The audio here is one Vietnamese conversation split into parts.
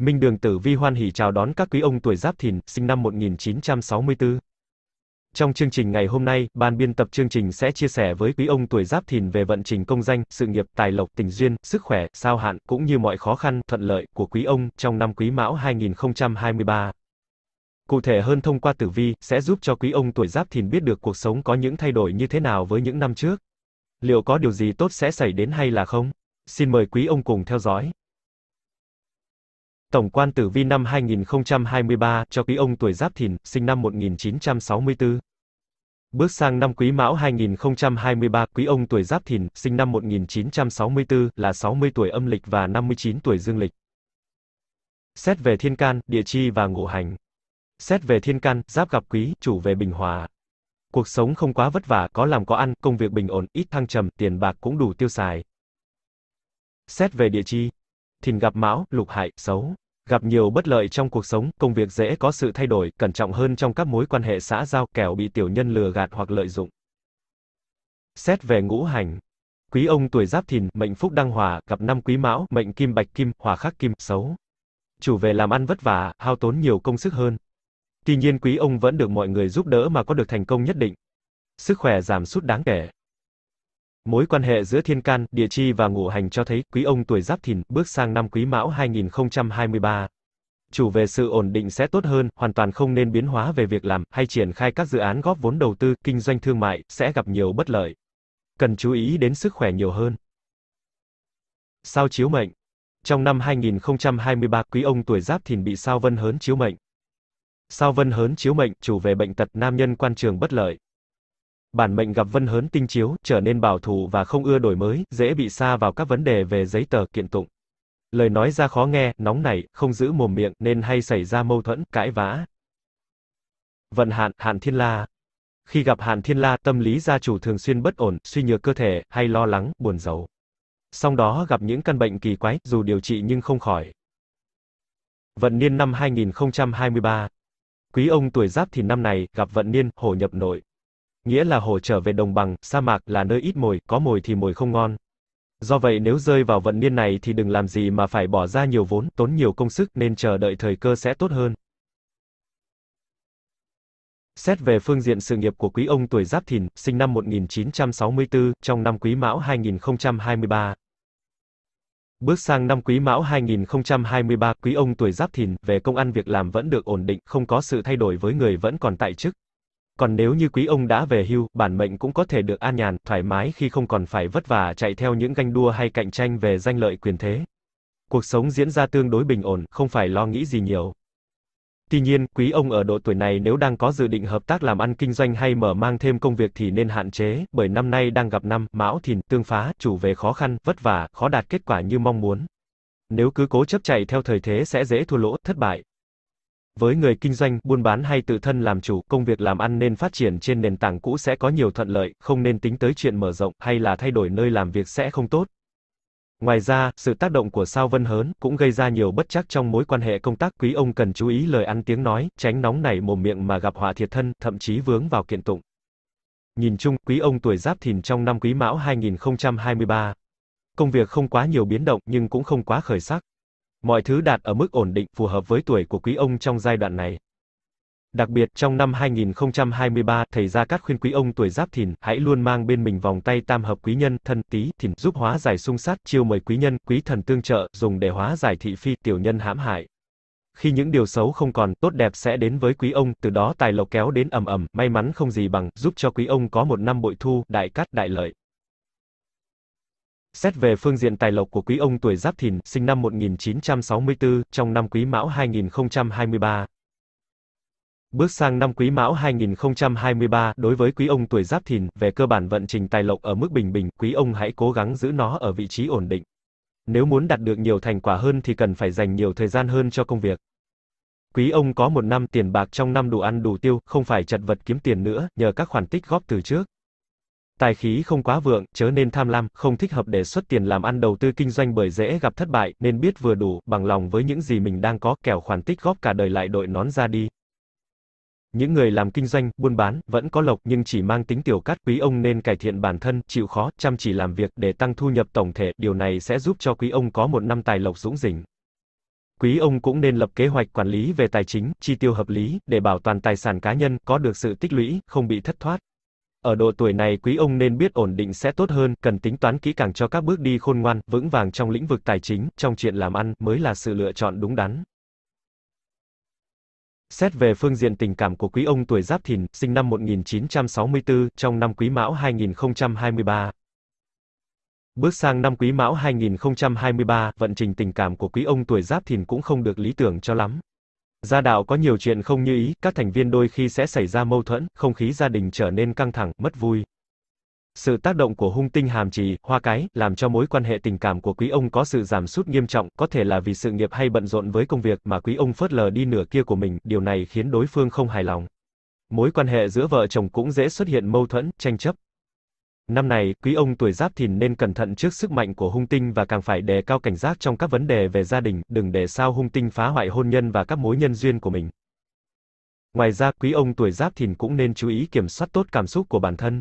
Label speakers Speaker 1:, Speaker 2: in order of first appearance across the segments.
Speaker 1: Minh Đường Tử Vi hoan hỉ chào đón các quý ông tuổi Giáp Thìn, sinh năm 1964. Trong chương trình ngày hôm nay, ban biên tập chương trình sẽ chia sẻ với quý ông tuổi Giáp Thìn về vận trình công danh, sự nghiệp, tài lộc, tình duyên, sức khỏe, sao hạn cũng như mọi khó khăn, thuận lợi của quý ông trong năm Quý Mão 2023. Cụ thể hơn thông qua tử vi sẽ giúp cho quý ông tuổi Giáp Thìn biết được cuộc sống có những thay đổi như thế nào với những năm trước. Liệu có điều gì tốt sẽ xảy đến hay là không? Xin mời quý ông cùng theo dõi. Tổng quan tử vi năm 2023 cho quý ông tuổi Giáp Thìn, sinh năm 1964. Bước sang năm Quý Mão 2023, quý ông tuổi Giáp Thìn, sinh năm 1964, là 60 tuổi âm lịch và 59 tuổi dương lịch. Xét về thiên can, địa chi và ngũ hành. Xét về thiên can, Giáp gặp quý, chủ về bình hòa. Cuộc sống không quá vất vả, có làm có ăn, công việc bình ổn, ít thăng trầm, tiền bạc cũng đủ tiêu xài. Xét về địa chi, thìn gặp mão, lục hại, xấu. Gặp nhiều bất lợi trong cuộc sống, công việc dễ có sự thay đổi, cẩn trọng hơn trong các mối quan hệ xã giao, kẻo bị tiểu nhân lừa gạt hoặc lợi dụng. Xét về ngũ hành, quý ông tuổi giáp thìn, mệnh phúc đăng hòa, gặp năm quý mão, mệnh kim bạch kim, hòa khắc kim, xấu. Chủ về làm ăn vất vả, hao tốn nhiều công sức hơn. Tuy nhiên quý ông vẫn được mọi người giúp đỡ mà có được thành công nhất định. Sức khỏe giảm sút đáng kể. Mối quan hệ giữa thiên can, địa chi và ngũ hành cho thấy quý ông tuổi Giáp Thìn bước sang năm Quý Mão 2023. Chủ về sự ổn định sẽ tốt hơn, hoàn toàn không nên biến hóa về việc làm hay triển khai các dự án góp vốn đầu tư, kinh doanh thương mại sẽ gặp nhiều bất lợi. Cần chú ý đến sức khỏe nhiều hơn. Sao chiếu mệnh. Trong năm 2023, quý ông tuổi Giáp Thìn bị sao Vân hớn chiếu mệnh. Sao Vân hớn chiếu mệnh chủ về bệnh tật nam nhân quan trường bất lợi. Bản mệnh gặp vân hớn tinh chiếu, trở nên bảo thủ và không ưa đổi mới, dễ bị xa vào các vấn đề về giấy tờ, kiện tụng. Lời nói ra khó nghe, nóng nảy, không giữ mồm miệng, nên hay xảy ra mâu thuẫn, cãi vã. Vận hạn, hạn thiên la. Khi gặp hạn thiên la, tâm lý gia chủ thường xuyên bất ổn, suy nhược cơ thể, hay lo lắng, buồn giàu. Song đó gặp những căn bệnh kỳ quái, dù điều trị nhưng không khỏi. Vận niên năm 2023. Quý ông tuổi giáp thì năm này, gặp vận niên, hổ nhập nội nghĩa là hồ trở về đồng bằng, sa mạc là nơi ít mồi, có mồi thì mồi không ngon. Do vậy nếu rơi vào vận niên này thì đừng làm gì mà phải bỏ ra nhiều vốn, tốn nhiều công sức nên chờ đợi thời cơ sẽ tốt hơn. Xét về phương diện sự nghiệp của quý ông tuổi Giáp Thìn, sinh năm 1964, trong năm Quý Mão 2023. Bước sang năm Quý Mão 2023, quý ông tuổi Giáp Thìn, về công ăn việc làm vẫn được ổn định, không có sự thay đổi với người vẫn còn tại chức. Còn nếu như quý ông đã về hưu, bản mệnh cũng có thể được an nhàn, thoải mái khi không còn phải vất vả chạy theo những ganh đua hay cạnh tranh về danh lợi quyền thế. Cuộc sống diễn ra tương đối bình ổn, không phải lo nghĩ gì nhiều. Tuy nhiên, quý ông ở độ tuổi này nếu đang có dự định hợp tác làm ăn kinh doanh hay mở mang thêm công việc thì nên hạn chế, bởi năm nay đang gặp năm Mão Thìn tương phá, chủ về khó khăn, vất vả, khó đạt kết quả như mong muốn. Nếu cứ cố chấp chạy theo thời thế sẽ dễ thua lỗ, thất bại. Với người kinh doanh, buôn bán hay tự thân làm chủ, công việc làm ăn nên phát triển trên nền tảng cũ sẽ có nhiều thuận lợi, không nên tính tới chuyện mở rộng hay là thay đổi nơi làm việc sẽ không tốt. Ngoài ra, sự tác động của sao Vân Hớn cũng gây ra nhiều bất chắc trong mối quan hệ công tác, quý ông cần chú ý lời ăn tiếng nói, tránh nóng nảy mồm miệng mà gặp họa thiệt thân, thậm chí vướng vào kiện tụng. Nhìn chung, quý ông tuổi Giáp Thìn trong năm Quý Mão 2023. Công việc không quá nhiều biến động nhưng cũng không quá khởi sắc mọi thứ đạt ở mức ổn định phù hợp với tuổi của quý ông trong giai đoạn này. Đặc biệt trong năm 2023, thầy Gia Cát khuyên quý ông tuổi Giáp Thìn hãy luôn mang bên mình vòng tay tam hợp quý nhân, thân tí, thìn giúp hóa giải xung sát, chiêu mời quý nhân, quý thần tương trợ, dùng để hóa giải thị phi, tiểu nhân hãm hại. Khi những điều xấu không còn, tốt đẹp sẽ đến với quý ông, từ đó tài lộc kéo đến ầm ầm, may mắn không gì bằng, giúp cho quý ông có một năm bội thu, đại cát, đại lợi. Xét về phương diện tài lộc của quý ông tuổi Giáp Thìn, sinh năm 1964, trong năm Quý Mão 2023. Bước sang năm Quý Mão 2023, đối với quý ông tuổi Giáp Thìn, về cơ bản vận trình tài lộc ở mức bình bình, quý ông hãy cố gắng giữ nó ở vị trí ổn định. Nếu muốn đạt được nhiều thành quả hơn thì cần phải dành nhiều thời gian hơn cho công việc. Quý ông có một năm tiền bạc trong năm đủ ăn đủ tiêu, không phải chật vật kiếm tiền nữa, nhờ các khoản tích góp từ trước. Tài khí không quá vượng, chớ nên tham lam, không thích hợp để xuất tiền làm ăn đầu tư kinh doanh bởi dễ gặp thất bại, nên biết vừa đủ, bằng lòng với những gì mình đang có, kẻo khoản tích góp cả đời lại đội nón ra đi. Những người làm kinh doanh, buôn bán, vẫn có lộc nhưng chỉ mang tính tiểu cát, quý ông nên cải thiện bản thân, chịu khó, chăm chỉ làm việc để tăng thu nhập tổng thể, điều này sẽ giúp cho quý ông có một năm tài lộc dũng dỉnh. Quý ông cũng nên lập kế hoạch quản lý về tài chính, chi tiêu hợp lý, để bảo toàn tài sản cá nhân, có được sự tích lũy, không bị thất thoát. Ở độ tuổi này quý ông nên biết ổn định sẽ tốt hơn, cần tính toán kỹ càng cho các bước đi khôn ngoan, vững vàng trong lĩnh vực tài chính, trong chuyện làm ăn mới là sự lựa chọn đúng đắn. Xét về phương diện tình cảm của quý ông tuổi Giáp Thìn, sinh năm 1964, trong năm Quý Mão 2023. Bước sang năm Quý Mão 2023, vận trình tình cảm của quý ông tuổi Giáp Thìn cũng không được lý tưởng cho lắm. Gia đạo có nhiều chuyện không như ý, các thành viên đôi khi sẽ xảy ra mâu thuẫn, không khí gia đình trở nên căng thẳng, mất vui. Sự tác động của hung tinh hàm trì, hoa cái, làm cho mối quan hệ tình cảm của quý ông có sự giảm sút nghiêm trọng, có thể là vì sự nghiệp hay bận rộn với công việc mà quý ông phớt lờ đi nửa kia của mình, điều này khiến đối phương không hài lòng. Mối quan hệ giữa vợ chồng cũng dễ xuất hiện mâu thuẫn, tranh chấp. Năm này, quý ông tuổi giáp thìn nên cẩn thận trước sức mạnh của hung tinh và càng phải đề cao cảnh giác trong các vấn đề về gia đình, đừng để sao hung tinh phá hoại hôn nhân và các mối nhân duyên của mình. Ngoài ra, quý ông tuổi giáp thìn cũng nên chú ý kiểm soát tốt cảm xúc của bản thân.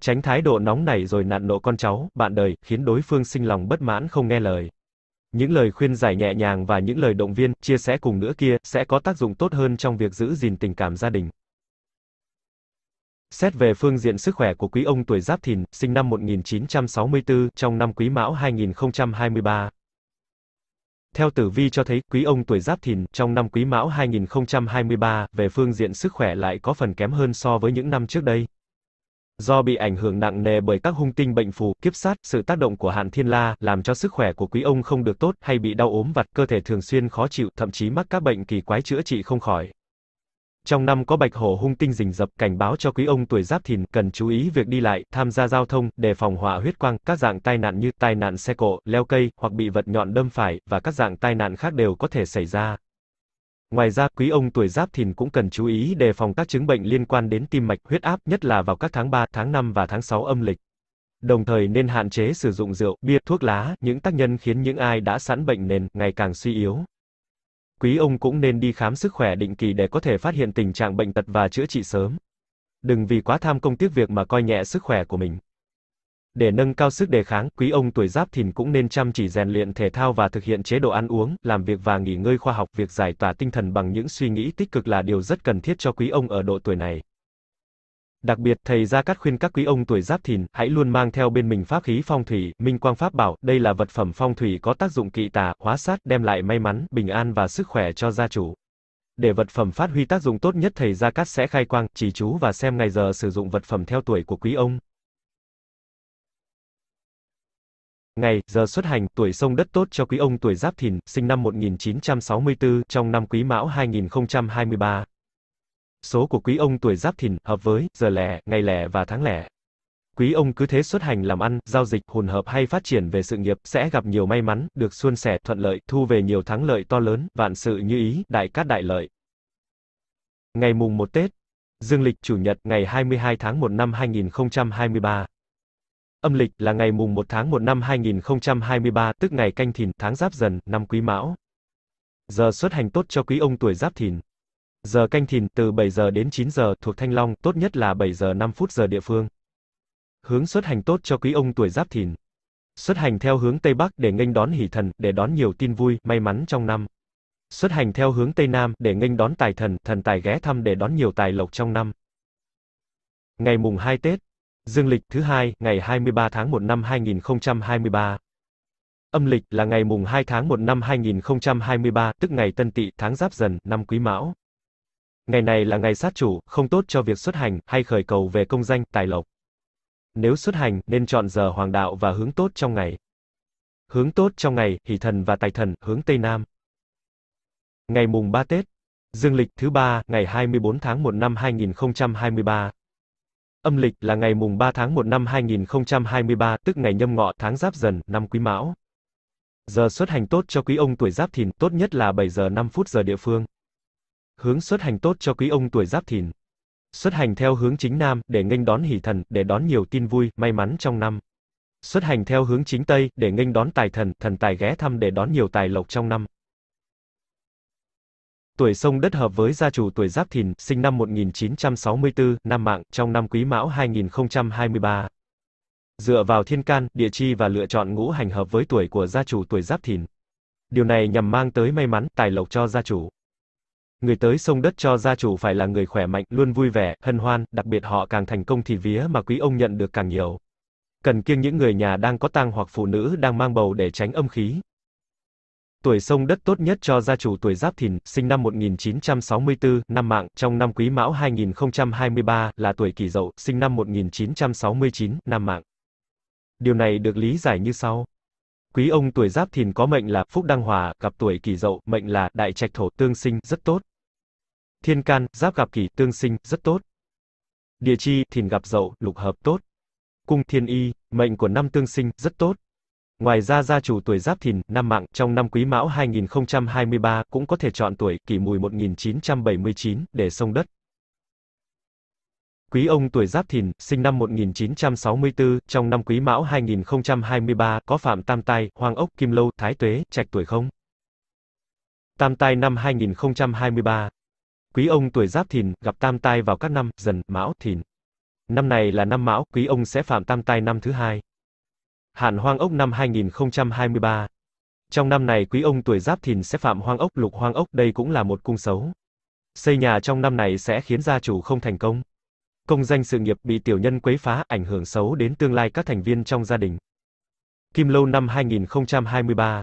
Speaker 1: Tránh thái độ nóng nảy rồi nạn nộ con cháu, bạn đời, khiến đối phương sinh lòng bất mãn không nghe lời. Những lời khuyên giải nhẹ nhàng và những lời động viên, chia sẻ cùng nữa kia, sẽ có tác dụng tốt hơn trong việc giữ gìn tình cảm gia đình. Xét về phương diện sức khỏe của quý ông tuổi Giáp Thìn, sinh năm 1964, trong năm Quý Mão 2023. Theo tử vi cho thấy, quý ông tuổi Giáp Thìn, trong năm Quý Mão 2023, về phương diện sức khỏe lại có phần kém hơn so với những năm trước đây. Do bị ảnh hưởng nặng nề bởi các hung tinh bệnh phù, kiếp sát, sự tác động của hạn thiên la, làm cho sức khỏe của quý ông không được tốt, hay bị đau ốm vặt, cơ thể thường xuyên khó chịu, thậm chí mắc các bệnh kỳ quái chữa trị không khỏi. Trong năm có bạch hổ hung tinh rình rập cảnh báo cho quý ông tuổi giáp thìn cần chú ý việc đi lại, tham gia giao thông, đề phòng hỏa huyết quang, các dạng tai nạn như tai nạn xe cộ, leo cây hoặc bị vật nhọn đâm phải và các dạng tai nạn khác đều có thể xảy ra. Ngoài ra, quý ông tuổi giáp thìn cũng cần chú ý đề phòng các chứng bệnh liên quan đến tim mạch, huyết áp, nhất là vào các tháng 3, tháng 5 và tháng 6 âm lịch. Đồng thời nên hạn chế sử dụng rượu, bia, thuốc lá, những tác nhân khiến những ai đã sẵn bệnh nền ngày càng suy yếu quý ông cũng nên đi khám sức khỏe định kỳ để có thể phát hiện tình trạng bệnh tật và chữa trị sớm. Đừng vì quá tham công tiếc việc mà coi nhẹ sức khỏe của mình. Để nâng cao sức đề kháng, quý ông tuổi giáp thìn cũng nên chăm chỉ rèn luyện thể thao và thực hiện chế độ ăn uống, làm việc và nghỉ ngơi khoa học, việc giải tỏa tinh thần bằng những suy nghĩ tích cực là điều rất cần thiết cho quý ông ở độ tuổi này. Đặc biệt, thầy Gia Cát khuyên các quý ông tuổi Giáp Thìn, hãy luôn mang theo bên mình pháp khí phong thủy, minh quang pháp bảo, đây là vật phẩm phong thủy có tác dụng kỵ tà, hóa sát, đem lại may mắn, bình an và sức khỏe cho gia chủ. Để vật phẩm phát huy tác dụng tốt nhất thầy Gia Cát sẽ khai quang, chỉ chú và xem ngày giờ sử dụng vật phẩm theo tuổi của quý ông. Ngày, giờ xuất hành, tuổi sông đất tốt cho quý ông tuổi Giáp Thìn, sinh năm 1964, trong năm Quý Mão 2023 số của quý ông tuổi giáp thìn, hợp với, giờ lẻ, ngày lẻ và tháng lẻ. Quý ông cứ thế xuất hành làm ăn, giao dịch, hồn hợp hay phát triển về sự nghiệp, sẽ gặp nhiều may mắn, được suôn sẻ, thuận lợi, thu về nhiều thắng lợi to lớn, vạn sự như ý, đại cát đại lợi. Ngày mùng 1 Tết, dương lịch chủ nhật ngày 22 tháng 1 năm 2023. Âm lịch là ngày mùng 1 tháng 1 năm 2023, tức ngày canh thìn, tháng giáp dần, năm quý mão. Giờ xuất hành tốt cho quý ông tuổi giáp thìn. Giờ canh thìn từ 7 giờ đến 9 giờ thuộc Thanh Long, tốt nhất là 7 giờ 5 phút giờ địa phương. Hướng xuất hành tốt cho quý ông tuổi Giáp Thìn. Xuất hành theo hướng Tây Bắc để nghênh đón hỷ thần, để đón nhiều tin vui, may mắn trong năm. Xuất hành theo hướng Tây Nam để nghênh đón tài thần, thần tài ghé thăm để đón nhiều tài lộc trong năm. Ngày mùng 2 Tết, dương lịch thứ hai, ngày 23 tháng 1 năm 2023. Âm lịch là ngày mùng 2 tháng 1 năm 2023, tức ngày Tân Tỵ, tháng Giáp Dần, năm Quý Mão. Ngày này là ngày sát chủ, không tốt cho việc xuất hành, hay khởi cầu về công danh, tài lộc. Nếu xuất hành, nên chọn giờ hoàng đạo và hướng tốt trong ngày. Hướng tốt trong ngày, hỷ thần và tài thần, hướng Tây Nam. Ngày mùng 3 Tết, dương lịch thứ 3, ngày 24 tháng 1 năm 2023. Âm lịch là ngày mùng 3 tháng 1 năm 2023, tức ngày nhâm ngọ, tháng giáp dần, năm quý mão. Giờ xuất hành tốt cho quý ông tuổi giáp thìn, tốt nhất là 7 giờ 5 phút giờ địa phương hướng xuất hành tốt cho quý ông tuổi Giáp Thìn. Xuất hành theo hướng chính Nam, để nghênh đón hỷ thần, để đón nhiều tin vui, may mắn trong năm. Xuất hành theo hướng chính Tây, để nghênh đón tài thần, thần tài ghé thăm để đón nhiều tài lộc trong năm. Tuổi sông đất hợp với gia chủ tuổi Giáp Thìn, sinh năm 1964, năm mạng, trong năm Quý Mão 2023. Dựa vào thiên can, địa chi và lựa chọn ngũ hành hợp với tuổi của gia chủ tuổi Giáp Thìn. Điều này nhằm mang tới may mắn, tài lộc cho gia chủ. Người tới sông đất cho gia chủ phải là người khỏe mạnh, luôn vui vẻ, hân hoan, đặc biệt họ càng thành công thì vía mà quý ông nhận được càng nhiều. Cần kiêng những người nhà đang có tang hoặc phụ nữ đang mang bầu để tránh âm khí. Tuổi sông đất tốt nhất cho gia chủ tuổi Giáp Thìn, sinh năm 1964, năm mạng, trong năm Quý Mão 2023 là tuổi Kỷ Dậu, sinh năm 1969, năm mạng. Điều này được lý giải như sau. Quý ông tuổi Giáp Thìn có mệnh là Phúc Đăng Hòa, gặp tuổi Kỷ Dậu, mệnh là Đại Trạch Thổ tương sinh, rất tốt. Thiên can, giáp gặp kỷ, tương sinh, rất tốt. Địa chi, thìn gặp dậu, lục hợp tốt. Cung thiên y, mệnh của năm tương sinh, rất tốt. Ngoài ra gia chủ tuổi Giáp Thìn, năm mạng, trong năm Quý Mão 2023 cũng có thể chọn tuổi Kỷ Mùi 1979 để sông đất. Quý ông tuổi Giáp Thìn, sinh năm 1964, trong năm Quý Mão 2023 có Phạm Tam Tai, Hoàng Ốc, Kim Lâu, Thái Tuế, Trạch tuổi không? Tam Tai năm 2023 quý ông tuổi giáp thìn, gặp tam tai vào các năm dần, mão, thìn. Năm này là năm mão, quý ông sẽ phạm tam tai năm thứ hai. Hạn hoang ốc năm 2023. Trong năm này quý ông tuổi giáp thìn sẽ phạm hoang ốc lục hoang ốc đây cũng là một cung xấu. Xây nhà trong năm này sẽ khiến gia chủ không thành công. Công danh sự nghiệp bị tiểu nhân quấy phá, ảnh hưởng xấu đến tương lai các thành viên trong gia đình. Kim Lâu năm 2023.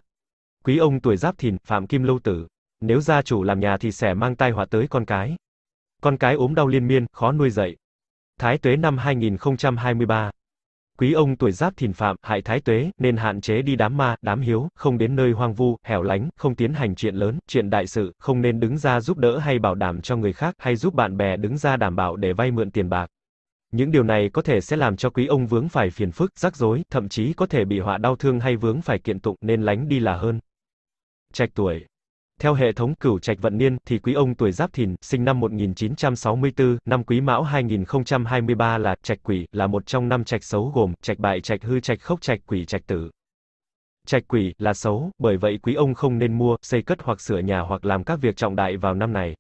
Speaker 1: Quý ông tuổi Giáp Thìn, Phạm Kim Lâu tử. Nếu gia chủ làm nhà thì sẽ mang tai họa tới con cái. Con cái ốm đau liên miên, khó nuôi dạy. Thái tuế năm 2023. Quý ông tuổi giáp thìn phạm, hại thái tuế, nên hạn chế đi đám ma, đám hiếu, không đến nơi hoang vu, hẻo lánh, không tiến hành chuyện lớn, chuyện đại sự, không nên đứng ra giúp đỡ hay bảo đảm cho người khác, hay giúp bạn bè đứng ra đảm bảo để vay mượn tiền bạc. Những điều này có thể sẽ làm cho quý ông vướng phải phiền phức, rắc rối, thậm chí có thể bị họa đau thương hay vướng phải kiện tụng nên lánh đi là hơn. Trạch tuổi theo hệ thống cửu trạch vận niên thì quý ông tuổi Giáp Thìn, sinh năm 1964, năm Quý Mão 2023 là trạch quỷ, là một trong năm trạch xấu gồm trạch bại, trạch hư, trạch khốc, trạch quỷ, trạch tử. Trạch quỷ là xấu, bởi vậy quý ông không nên mua, xây cất hoặc sửa nhà hoặc làm các việc trọng đại vào năm này.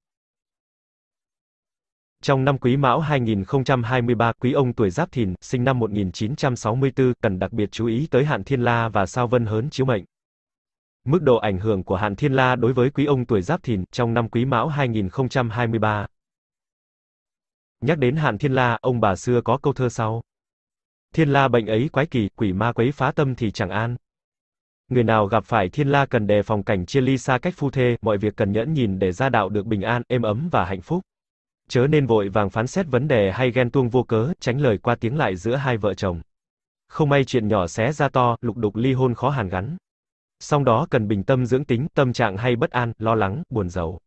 Speaker 1: Trong năm Quý Mão 2023, quý ông tuổi Giáp Thìn, sinh năm 1964, cần đặc biệt chú ý tới hạn Thiên La và sao Vân Hớn chiếu mệnh. Mức độ ảnh hưởng của hạn thiên la đối với quý ông tuổi Giáp Thìn trong năm Quý Mão 2023. Nhắc đến hạn thiên la, ông bà xưa có câu thơ sau. Thiên la bệnh ấy quái kỳ, quỷ ma quấy phá tâm thì chẳng an. Người nào gặp phải thiên la cần đề phòng cảnh chia ly xa cách phu thê, mọi việc cần nhẫn nhìn để gia đạo được bình an, êm ấm và hạnh phúc. Chớ nên vội vàng phán xét vấn đề hay ghen tuông vô cớ, tránh lời qua tiếng lại giữa hai vợ chồng. Không may chuyện nhỏ xé ra to, lục đục ly hôn khó hàn gắn song đó cần bình tâm dưỡng tính, tâm trạng hay bất an, lo lắng, buồn rầu.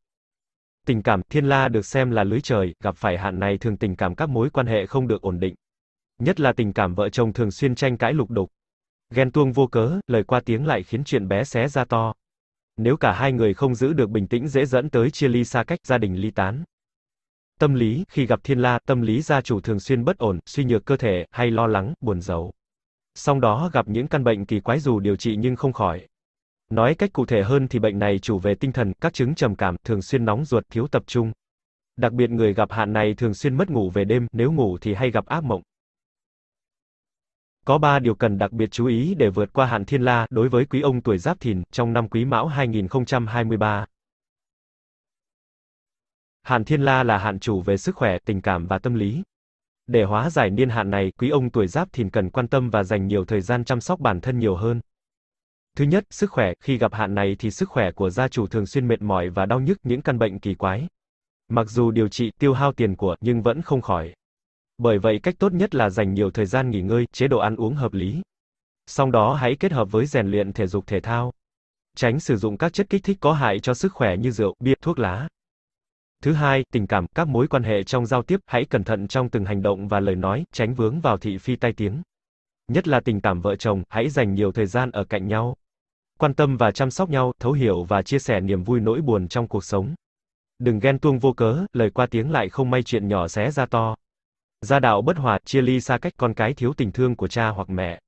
Speaker 1: Tình cảm, thiên la được xem là lưới trời, gặp phải hạn này thường tình cảm các mối quan hệ không được ổn định. Nhất là tình cảm vợ chồng thường xuyên tranh cãi lục đục. Ghen tuông vô cớ, lời qua tiếng lại khiến chuyện bé xé ra to. Nếu cả hai người không giữ được bình tĩnh dễ dẫn tới chia ly xa cách, gia đình ly tán. Tâm lý, khi gặp thiên la, tâm lý gia chủ thường xuyên bất ổn, suy nhược cơ thể, hay lo lắng, buồn rầu. Song đó gặp những căn bệnh kỳ quái dù điều trị nhưng không khỏi. Nói cách cụ thể hơn thì bệnh này chủ về tinh thần, các chứng trầm cảm, thường xuyên nóng ruột, thiếu tập trung. Đặc biệt người gặp hạn này thường xuyên mất ngủ về đêm, nếu ngủ thì hay gặp ác mộng. Có 3 điều cần đặc biệt chú ý để vượt qua hạn thiên la đối với quý ông tuổi Giáp Thìn trong năm Quý Mão 2023. Hạn thiên la là hạn chủ về sức khỏe, tình cảm và tâm lý. Để hóa giải niên hạn này, quý ông tuổi Giáp Thìn cần quan tâm và dành nhiều thời gian chăm sóc bản thân nhiều hơn. Thứ nhất, sức khỏe, khi gặp hạn này thì sức khỏe của gia chủ thường xuyên mệt mỏi và đau nhức những căn bệnh kỳ quái. Mặc dù điều trị tiêu hao tiền của nhưng vẫn không khỏi. Bởi vậy cách tốt nhất là dành nhiều thời gian nghỉ ngơi, chế độ ăn uống hợp lý. sau đó hãy kết hợp với rèn luyện thể dục thể thao. Tránh sử dụng các chất kích thích có hại cho sức khỏe như rượu, bia, thuốc lá. Thứ hai, tình cảm, các mối quan hệ trong giao tiếp, hãy cẩn thận trong từng hành động và lời nói, tránh vướng vào thị phi tai tiếng. Nhất là tình cảm vợ chồng, hãy dành nhiều thời gian ở cạnh nhau quan tâm và chăm sóc nhau, thấu hiểu và chia sẻ niềm vui nỗi buồn trong cuộc sống. Đừng ghen tuông vô cớ, lời qua tiếng lại không may chuyện nhỏ xé ra to. Gia đạo bất hòa, chia ly xa cách con cái thiếu tình thương của cha hoặc mẹ.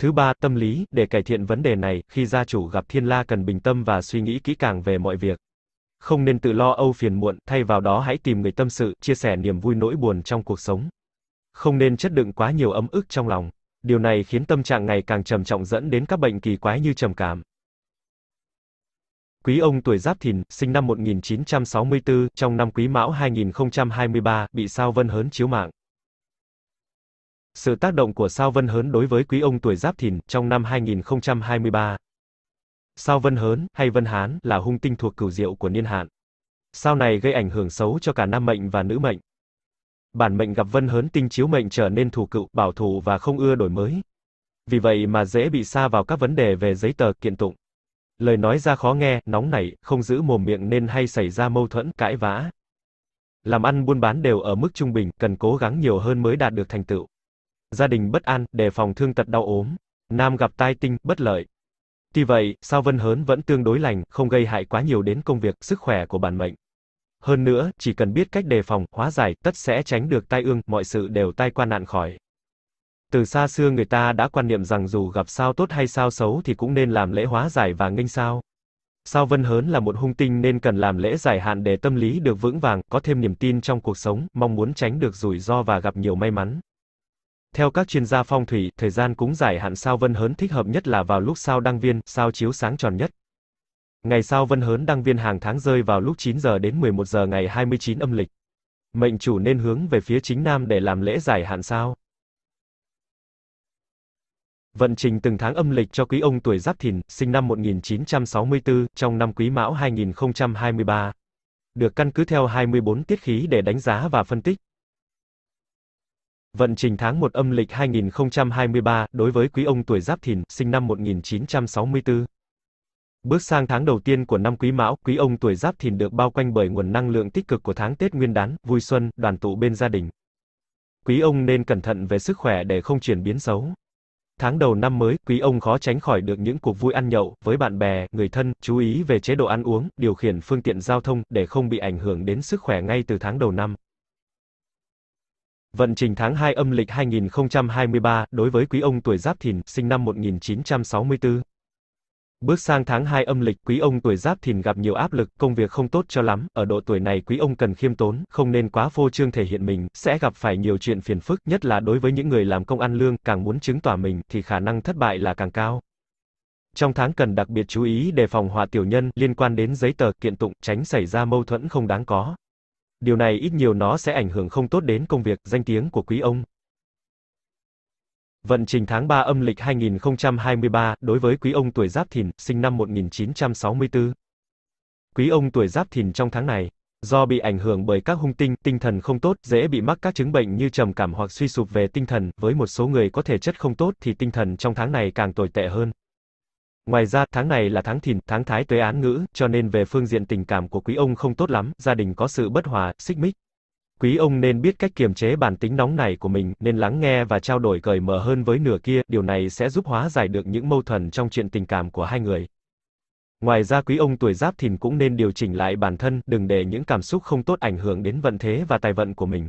Speaker 1: Thứ ba, tâm lý, để cải thiện vấn đề này, khi gia chủ gặp thiên la cần bình tâm và suy nghĩ kỹ càng về mọi việc. Không nên tự lo âu phiền muộn, thay vào đó hãy tìm người tâm sự, chia sẻ niềm vui nỗi buồn trong cuộc sống. Không nên chất đựng quá nhiều ấm ức trong lòng điều này khiến tâm trạng ngày càng trầm trọng dẫn đến các bệnh kỳ quái như trầm cảm. Quý ông tuổi Giáp Thìn, sinh năm 1964, trong năm Quý Mão 2023, bị sao Vân Hớn chiếu mạng. Sự tác động của sao Vân Hớn đối với quý ông tuổi Giáp Thìn trong năm 2023. Sao Vân Hớn hay Vân Hán là hung tinh thuộc cửu diệu của niên hạn. Sao này gây ảnh hưởng xấu cho cả nam mệnh và nữ mệnh bản mệnh gặp vân hớn tinh chiếu mệnh trở nên thủ cựu, bảo thủ và không ưa đổi mới. Vì vậy mà dễ bị xa vào các vấn đề về giấy tờ, kiện tụng. Lời nói ra khó nghe, nóng nảy, không giữ mồm miệng nên hay xảy ra mâu thuẫn, cãi vã. Làm ăn buôn bán đều ở mức trung bình, cần cố gắng nhiều hơn mới đạt được thành tựu. Gia đình bất an, đề phòng thương tật đau ốm. Nam gặp tai tinh, bất lợi. Tuy vậy, sao Vân Hớn vẫn tương đối lành, không gây hại quá nhiều đến công việc, sức khỏe của bản mệnh hơn nữa, chỉ cần biết cách đề phòng, hóa giải, tất sẽ tránh được tai ương, mọi sự đều tai qua nạn khỏi. Từ xa xưa người ta đã quan niệm rằng dù gặp sao tốt hay sao xấu thì cũng nên làm lễ hóa giải và nghênh sao. Sao Vân Hớn là một hung tinh nên cần làm lễ giải hạn để tâm lý được vững vàng, có thêm niềm tin trong cuộc sống, mong muốn tránh được rủi ro và gặp nhiều may mắn. Theo các chuyên gia phong thủy, thời gian cúng giải hạn sao Vân Hớn thích hợp nhất là vào lúc sao đăng viên, sao chiếu sáng tròn nhất. Ngày sau Vân Hớn đăng viên hàng tháng rơi vào lúc 9 giờ đến 11 giờ ngày 29 âm lịch. Mệnh chủ nên hướng về phía chính nam để làm lễ giải hạn sao? Vận trình từng tháng âm lịch cho quý ông tuổi Giáp Thìn, sinh năm 1964, trong năm Quý Mão 2023. Được căn cứ theo 24 tiết khí để đánh giá và phân tích. Vận trình tháng 1 âm lịch 2023 đối với quý ông tuổi Giáp Thìn, sinh năm 1964. Bước sang tháng đầu tiên của năm Quý Mão, quý ông tuổi Giáp Thìn được bao quanh bởi nguồn năng lượng tích cực của tháng Tết Nguyên đán, vui xuân, đoàn tụ bên gia đình. Quý ông nên cẩn thận về sức khỏe để không chuyển biến xấu. Tháng đầu năm mới, quý ông khó tránh khỏi được những cuộc vui ăn nhậu với bạn bè, người thân, chú ý về chế độ ăn uống, điều khiển phương tiện giao thông để không bị ảnh hưởng đến sức khỏe ngay từ tháng đầu năm. Vận trình tháng 2 âm lịch 2023 đối với quý ông tuổi Giáp Thìn, sinh năm 1964. Bước sang tháng 2 âm lịch, quý ông tuổi giáp thìn gặp nhiều áp lực, công việc không tốt cho lắm, ở độ tuổi này quý ông cần khiêm tốn, không nên quá phô trương thể hiện mình, sẽ gặp phải nhiều chuyện phiền phức, nhất là đối với những người làm công ăn lương, càng muốn chứng tỏ mình, thì khả năng thất bại là càng cao. Trong tháng cần đặc biệt chú ý đề phòng họa tiểu nhân, liên quan đến giấy tờ, kiện tụng, tránh xảy ra mâu thuẫn không đáng có. Điều này ít nhiều nó sẽ ảnh hưởng không tốt đến công việc, danh tiếng của quý ông. Vận trình tháng 3 âm lịch 2023 đối với quý ông tuổi Giáp Thìn, sinh năm 1964. Quý ông tuổi Giáp Thìn trong tháng này, do bị ảnh hưởng bởi các hung tinh, tinh thần không tốt, dễ bị mắc các chứng bệnh như trầm cảm hoặc suy sụp về tinh thần, với một số người có thể chất không tốt thì tinh thần trong tháng này càng tồi tệ hơn. Ngoài ra, tháng này là tháng thìn, tháng thái tuế án ngữ, cho nên về phương diện tình cảm của quý ông không tốt lắm, gia đình có sự bất hòa, xích mích quý ông nên biết cách kiềm chế bản tính nóng này của mình, nên lắng nghe và trao đổi cởi mở hơn với nửa kia, điều này sẽ giúp hóa giải được những mâu thuẫn trong chuyện tình cảm của hai người. Ngoài ra quý ông tuổi giáp thìn cũng nên điều chỉnh lại bản thân, đừng để những cảm xúc không tốt ảnh hưởng đến vận thế và tài vận của mình.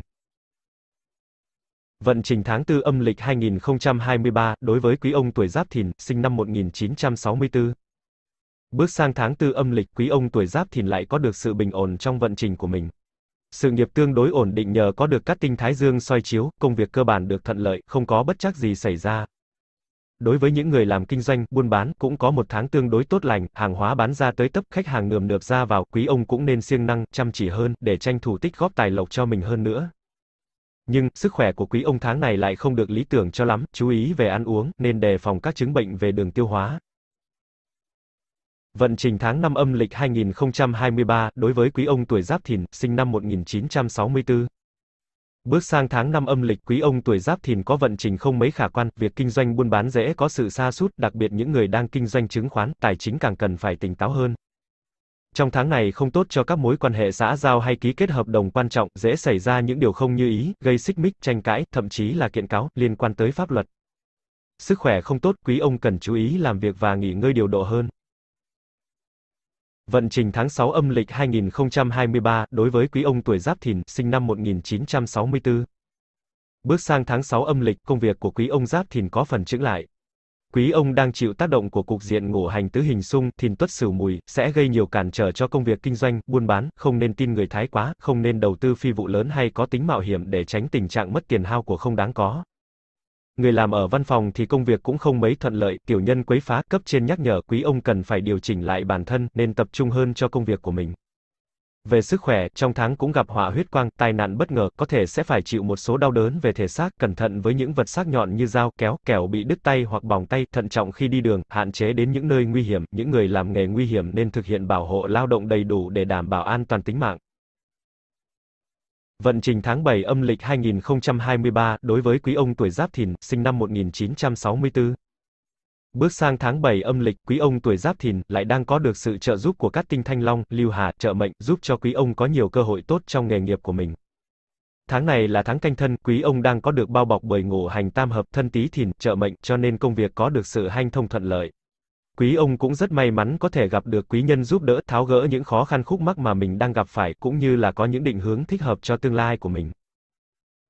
Speaker 1: Vận trình tháng 4 âm lịch 2023 đối với quý ông tuổi Giáp Thìn, sinh năm 1964. Bước sang tháng 4 âm lịch, quý ông tuổi Giáp Thìn lại có được sự bình ổn trong vận trình của mình sự nghiệp tương đối ổn định nhờ có được các tinh thái dương soi chiếu, công việc cơ bản được thuận lợi, không có bất chắc gì xảy ra. Đối với những người làm kinh doanh, buôn bán, cũng có một tháng tương đối tốt lành, hàng hóa bán ra tới tấp, khách hàng nườm nượp ra vào, quý ông cũng nên siêng năng, chăm chỉ hơn, để tranh thủ tích góp tài lộc cho mình hơn nữa. Nhưng, sức khỏe của quý ông tháng này lại không được lý tưởng cho lắm, chú ý về ăn uống, nên đề phòng các chứng bệnh về đường tiêu hóa. Vận trình tháng năm âm lịch 2023 đối với quý ông tuổi Giáp Thìn, sinh năm 1964. Bước sang tháng năm âm lịch quý ông tuổi Giáp Thìn có vận trình không mấy khả quan, việc kinh doanh buôn bán dễ có sự sa sút, đặc biệt những người đang kinh doanh chứng khoán, tài chính càng cần phải tỉnh táo hơn. Trong tháng này không tốt cho các mối quan hệ xã giao hay ký kết hợp đồng quan trọng, dễ xảy ra những điều không như ý, gây xích mích, tranh cãi, thậm chí là kiện cáo liên quan tới pháp luật. Sức khỏe không tốt, quý ông cần chú ý làm việc và nghỉ ngơi điều độ hơn. Vận trình tháng 6 âm lịch 2023 đối với quý ông tuổi Giáp Thìn, sinh năm 1964. Bước sang tháng 6 âm lịch, công việc của quý ông Giáp Thìn có phần chững lại. Quý ông đang chịu tác động của cục diện ngũ hành tứ hình xung, Thìn Tuất Sửu Mùi, sẽ gây nhiều cản trở cho công việc kinh doanh, buôn bán, không nên tin người thái quá, không nên đầu tư phi vụ lớn hay có tính mạo hiểm để tránh tình trạng mất tiền hao của không đáng có người làm ở văn phòng thì công việc cũng không mấy thuận lợi, tiểu nhân quấy phá, cấp trên nhắc nhở quý ông cần phải điều chỉnh lại bản thân, nên tập trung hơn cho công việc của mình. Về sức khỏe, trong tháng cũng gặp họa huyết quang, tai nạn bất ngờ, có thể sẽ phải chịu một số đau đớn về thể xác, cẩn thận với những vật sắc nhọn như dao, kéo, kẻo bị đứt tay hoặc bỏng tay, thận trọng khi đi đường, hạn chế đến những nơi nguy hiểm, những người làm nghề nguy hiểm nên thực hiện bảo hộ lao động đầy đủ để đảm bảo an toàn tính mạng. Vận trình tháng 7 âm lịch 2023 đối với quý ông tuổi Giáp Thìn, sinh năm 1964. Bước sang tháng 7 âm lịch, quý ông tuổi Giáp Thìn lại đang có được sự trợ giúp của các tinh thanh long, lưu hà, trợ mệnh, giúp cho quý ông có nhiều cơ hội tốt trong nghề nghiệp của mình. Tháng này là tháng canh thân, quý ông đang có được bao bọc bởi ngũ hành tam hợp, thân tí thìn, trợ mệnh, cho nên công việc có được sự hanh thông thuận lợi quý ông cũng rất may mắn có thể gặp được quý nhân giúp đỡ tháo gỡ những khó khăn khúc mắc mà mình đang gặp phải cũng như là có những định hướng thích hợp cho tương lai của mình.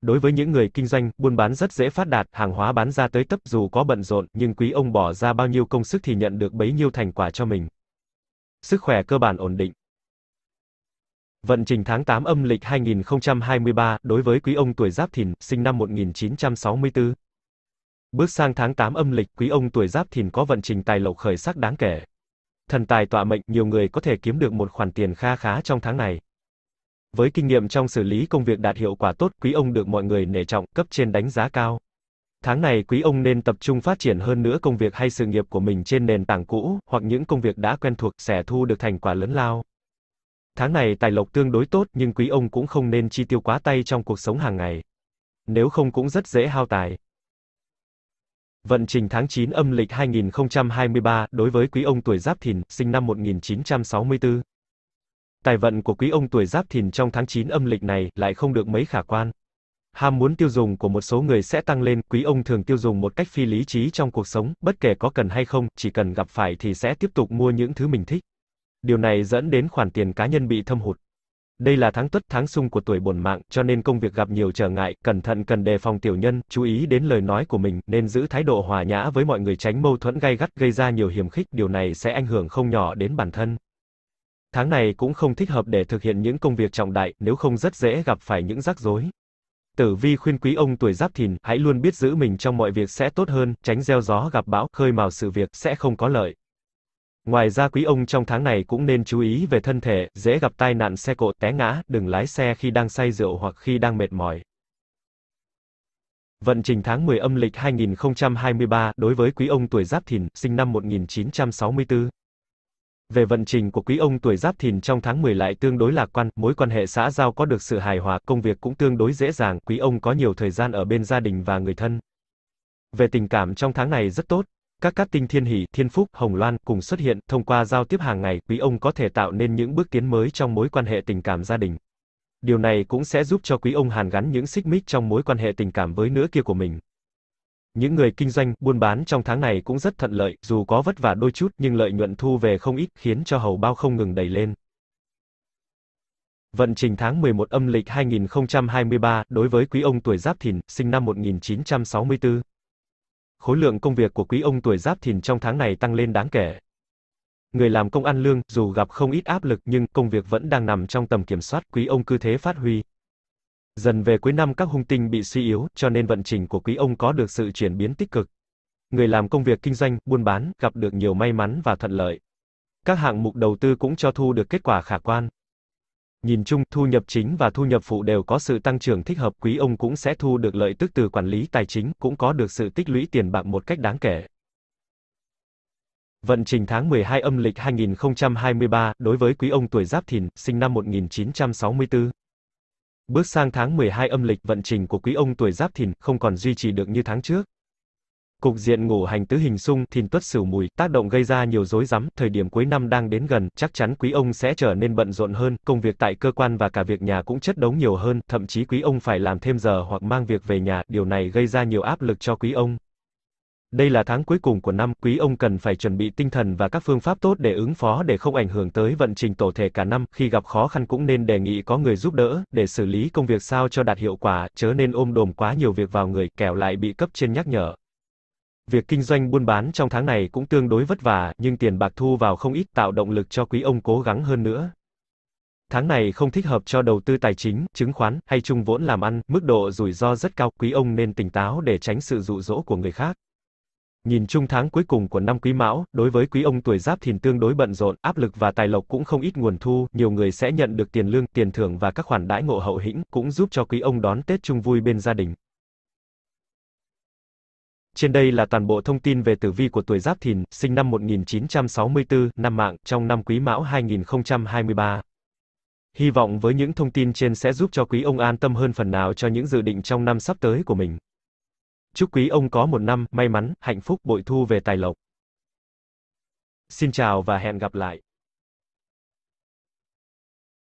Speaker 1: Đối với những người kinh doanh, buôn bán rất dễ phát đạt, hàng hóa bán ra tới tấp dù có bận rộn, nhưng quý ông bỏ ra bao nhiêu công sức thì nhận được bấy nhiêu thành quả cho mình. Sức khỏe cơ bản ổn định. Vận trình tháng 8 âm lịch 2023, đối với quý ông tuổi Giáp Thìn, sinh năm 1964. Bước sang tháng 8 âm lịch, quý ông tuổi giáp thìn có vận trình tài lộc khởi sắc đáng kể. Thần tài tọa mệnh, nhiều người có thể kiếm được một khoản tiền kha khá trong tháng này. Với kinh nghiệm trong xử lý công việc đạt hiệu quả tốt, quý ông được mọi người nể trọng, cấp trên đánh giá cao. Tháng này quý ông nên tập trung phát triển hơn nữa công việc hay sự nghiệp của mình trên nền tảng cũ, hoặc những công việc đã quen thuộc sẽ thu được thành quả lớn lao. Tháng này tài lộc tương đối tốt nhưng quý ông cũng không nên chi tiêu quá tay trong cuộc sống hàng ngày. Nếu không cũng rất dễ hao tài. Vận trình tháng 9 âm lịch 2023 đối với quý ông tuổi Giáp Thìn, sinh năm 1964. Tài vận của quý ông tuổi Giáp Thìn trong tháng 9 âm lịch này lại không được mấy khả quan. Ham muốn tiêu dùng của một số người sẽ tăng lên, quý ông thường tiêu dùng một cách phi lý trí trong cuộc sống, bất kể có cần hay không, chỉ cần gặp phải thì sẽ tiếp tục mua những thứ mình thích. Điều này dẫn đến khoản tiền cá nhân bị thâm hụt. Đây là tháng tuất tháng sung của tuổi bổn mạng, cho nên công việc gặp nhiều trở ngại, cẩn thận cần đề phòng tiểu nhân, chú ý đến lời nói của mình, nên giữ thái độ hòa nhã với mọi người tránh mâu thuẫn gay gắt gây ra nhiều hiểm khích, điều này sẽ ảnh hưởng không nhỏ đến bản thân. Tháng này cũng không thích hợp để thực hiện những công việc trọng đại, nếu không rất dễ gặp phải những rắc rối. Tử vi khuyên quý ông tuổi Giáp Thìn, hãy luôn biết giữ mình trong mọi việc sẽ tốt hơn, tránh gieo gió gặp bão, khơi mào sự việc sẽ không có lợi. Ngoài ra quý ông trong tháng này cũng nên chú ý về thân thể, dễ gặp tai nạn xe cộ, té ngã, đừng lái xe khi đang say rượu hoặc khi đang mệt mỏi. Vận trình tháng 10 âm lịch 2023 đối với quý ông tuổi Giáp Thìn, sinh năm 1964. Về vận trình của quý ông tuổi Giáp Thìn trong tháng 10 lại tương đối lạc quan, mối quan hệ xã giao có được sự hài hòa, công việc cũng tương đối dễ dàng, quý ông có nhiều thời gian ở bên gia đình và người thân. Về tình cảm trong tháng này rất tốt, các cát tinh thiên hỷ, thiên phúc, hồng loan cùng xuất hiện, thông qua giao tiếp hàng ngày, quý ông có thể tạo nên những bước tiến mới trong mối quan hệ tình cảm gia đình. Điều này cũng sẽ giúp cho quý ông hàn gắn những xích mích trong mối quan hệ tình cảm với nửa kia của mình. Những người kinh doanh, buôn bán trong tháng này cũng rất thuận lợi, dù có vất vả đôi chút nhưng lợi nhuận thu về không ít, khiến cho hầu bao không ngừng đầy lên. Vận trình tháng 11 âm lịch 2023 đối với quý ông tuổi Giáp Thìn, sinh năm 1964 khối lượng công việc của quý ông tuổi giáp thìn trong tháng này tăng lên đáng kể. Người làm công ăn lương, dù gặp không ít áp lực nhưng công việc vẫn đang nằm trong tầm kiểm soát, quý ông cứ thế phát huy. Dần về cuối năm các hung tinh bị suy yếu, cho nên vận trình của quý ông có được sự chuyển biến tích cực. Người làm công việc kinh doanh, buôn bán, gặp được nhiều may mắn và thuận lợi. Các hạng mục đầu tư cũng cho thu được kết quả khả quan. Nhìn chung, thu nhập chính và thu nhập phụ đều có sự tăng trưởng thích hợp, quý ông cũng sẽ thu được lợi tức từ quản lý tài chính, cũng có được sự tích lũy tiền bạc một cách đáng kể. Vận trình tháng 12 âm lịch 2023 đối với quý ông tuổi Giáp Thìn, sinh năm 1964. Bước sang tháng 12 âm lịch vận trình của quý ông tuổi Giáp Thìn không còn duy trì được như tháng trước. Cục diện ngủ hành tứ hình xung thìn tuất sửu mùi tác động gây ra nhiều rối rắm, thời điểm cuối năm đang đến gần, chắc chắn quý ông sẽ trở nên bận rộn hơn, công việc tại cơ quan và cả việc nhà cũng chất đống nhiều hơn, thậm chí quý ông phải làm thêm giờ hoặc mang việc về nhà, điều này gây ra nhiều áp lực cho quý ông. Đây là tháng cuối cùng của năm, quý ông cần phải chuẩn bị tinh thần và các phương pháp tốt để ứng phó để không ảnh hưởng tới vận trình tổ thể cả năm, khi gặp khó khăn cũng nên đề nghị có người giúp đỡ, để xử lý công việc sao cho đạt hiệu quả, chớ nên ôm đồm quá nhiều việc vào người, kẻo lại bị cấp trên nhắc nhở. Việc kinh doanh buôn bán trong tháng này cũng tương đối vất vả, nhưng tiền bạc thu vào không ít tạo động lực cho quý ông cố gắng hơn nữa. Tháng này không thích hợp cho đầu tư tài chính, chứng khoán hay chung vốn làm ăn, mức độ rủi ro rất cao, quý ông nên tỉnh táo để tránh sự dụ dỗ của người khác. Nhìn chung tháng cuối cùng của năm Quý Mão, đối với quý ông tuổi Giáp Thìn tương đối bận rộn, áp lực và tài lộc cũng không ít nguồn thu, nhiều người sẽ nhận được tiền lương, tiền thưởng và các khoản đãi ngộ hậu hĩnh, cũng giúp cho quý ông đón Tết chung vui bên gia đình. Trên đây là toàn bộ thông tin về tử vi của tuổi Giáp Thìn, sinh năm 1964, năm mạng, trong năm Quý Mão 2023. Hy vọng với những thông tin trên sẽ giúp cho quý ông an tâm hơn phần nào cho những dự định trong năm sắp tới của mình. Chúc quý ông có một năm may mắn, hạnh phúc, bội thu về tài lộc. Xin chào và hẹn gặp lại.